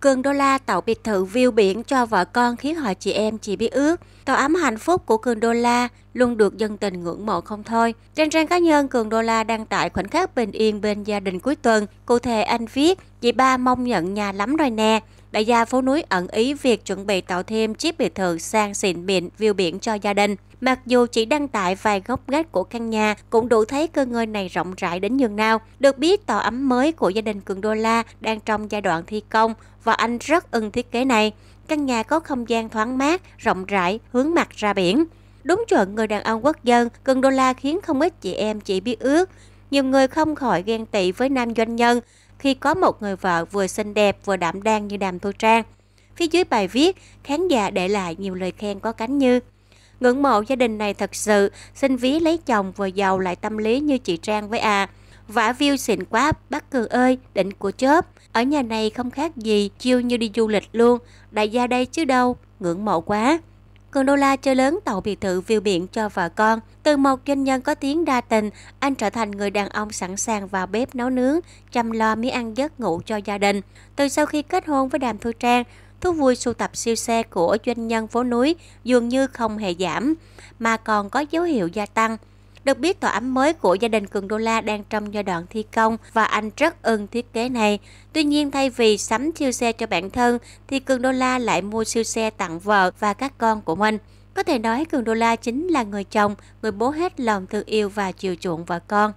Cường đô la tạo biệt thự view biển cho vợ con khiến họ chị em chỉ biết ước. Tàu ấm hạnh phúc của Cường đô la luôn được dân tình ngưỡng mộ không thôi. Trên trang cá nhân, Cường đô la đăng tải khoảnh khắc bình yên bên gia đình cuối tuần. Cụ thể anh viết, chị ba mong nhận nhà lắm rồi nè đại gia phố núi ẩn ý việc chuẩn bị tạo thêm chiếc biệt thự sang xịn mịn view biển cho gia đình. Mặc dù chỉ đăng tải vài góc gách của căn nhà cũng đủ thấy cơ ngơi này rộng rãi đến nhường nào. Được biết tòa ấm mới của gia đình Cường Đô La đang trong giai đoạn thi công và anh rất ưng thiết kế này. Căn nhà có không gian thoáng mát, rộng rãi, hướng mặt ra biển. Đúng chuẩn người đàn ông quốc dân, Cường Đô La khiến không ít chị em chỉ biết ước nhiều người không khỏi ghen tị với nam doanh nhân khi có một người vợ vừa xinh đẹp vừa đảm đang như Đàm Thu Trang. Phía dưới bài viết, khán giả để lại nhiều lời khen có cánh như Ngưỡng mộ gia đình này thật sự, xin ví lấy chồng vừa giàu lại tâm lý như chị Trang với à. Vả view xịn quá, bác cường ơi, định của chớp. Ở nhà này không khác gì, chiêu như đi du lịch luôn, đại gia đây chứ đâu, ngưỡng mộ quá. Cường đô la chơi lớn tàu biệt thự view biển cho vợ con. Từ một doanh nhân có tiếng đa tình, anh trở thành người đàn ông sẵn sàng vào bếp nấu nướng, chăm lo miếng ăn giấc ngủ cho gia đình. Từ sau khi kết hôn với Đàm Thu Trang, thú vui sưu tập siêu xe của doanh nhân phố núi dường như không hề giảm, mà còn có dấu hiệu gia tăng. Được biết, tòa ấm mới của gia đình Cường Đô La đang trong giai đoạn thi công và anh rất ưng thiết kế này. Tuy nhiên, thay vì sắm siêu xe cho bản thân, thì Cường Đô La lại mua siêu xe tặng vợ và các con của mình. Có thể nói Cường Đô La chính là người chồng, người bố hết lòng thương yêu và chiều chuộng vợ con.